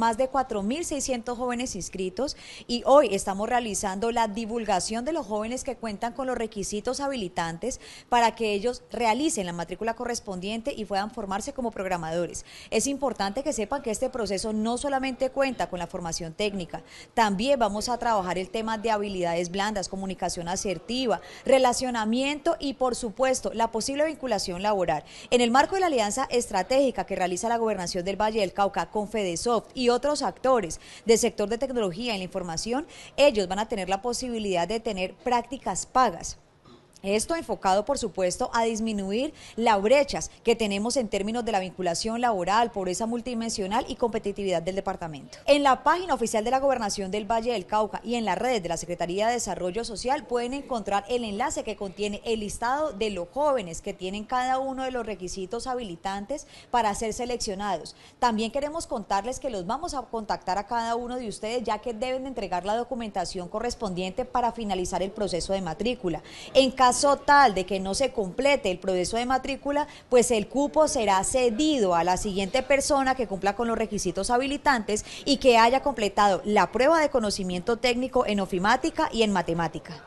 más de 4.600 jóvenes inscritos y hoy estamos realizando la divulgación de los jóvenes que cuentan con los requisitos habilitantes para que ellos realicen la matrícula correspondiente y puedan formarse como programadores. Es importante que sepan que este proceso no solamente cuenta con la formación técnica, también vamos a trabajar el tema de habilidades blandas, comunicación asertiva, relacionamiento y por supuesto la posible vinculación laboral. En el marco de la alianza estratégica que realiza la Gobernación del Valle del Cauca con FEDESOFT y otros actores del sector de tecnología y la información, ellos van a tener la posibilidad de tener prácticas pagas esto enfocado, por supuesto, a disminuir las brechas que tenemos en términos de la vinculación laboral, pobreza multidimensional y competitividad del departamento. En la página oficial de la Gobernación del Valle del Cauca y en las redes de la Secretaría de Desarrollo Social pueden encontrar el enlace que contiene el listado de los jóvenes que tienen cada uno de los requisitos habilitantes para ser seleccionados. También queremos contarles que los vamos a contactar a cada uno de ustedes ya que deben entregar la documentación correspondiente para finalizar el proceso de matrícula. En cada caso tal de que no se complete el proceso de matrícula, pues el cupo será cedido a la siguiente persona que cumpla con los requisitos habilitantes y que haya completado la prueba de conocimiento técnico en ofimática y en matemática.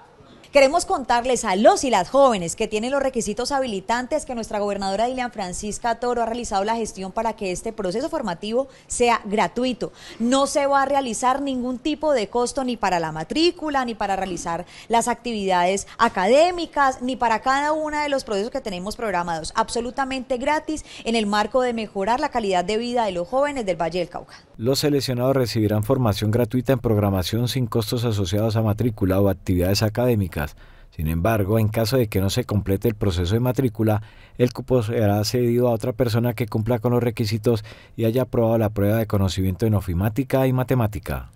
Queremos contarles a los y las jóvenes que tienen los requisitos habilitantes que nuestra gobernadora Dilian Francisca Toro ha realizado la gestión para que este proceso formativo sea gratuito. No se va a realizar ningún tipo de costo ni para la matrícula, ni para realizar las actividades académicas, ni para cada uno de los procesos que tenemos programados. Absolutamente gratis en el marco de mejorar la calidad de vida de los jóvenes del Valle del Cauca. Los seleccionados recibirán formación gratuita en programación sin costos asociados a matrícula o actividades académicas sin embargo, en caso de que no se complete el proceso de matrícula, el cupo será cedido a otra persona que cumpla con los requisitos y haya aprobado la prueba de conocimiento en ofimática y matemática.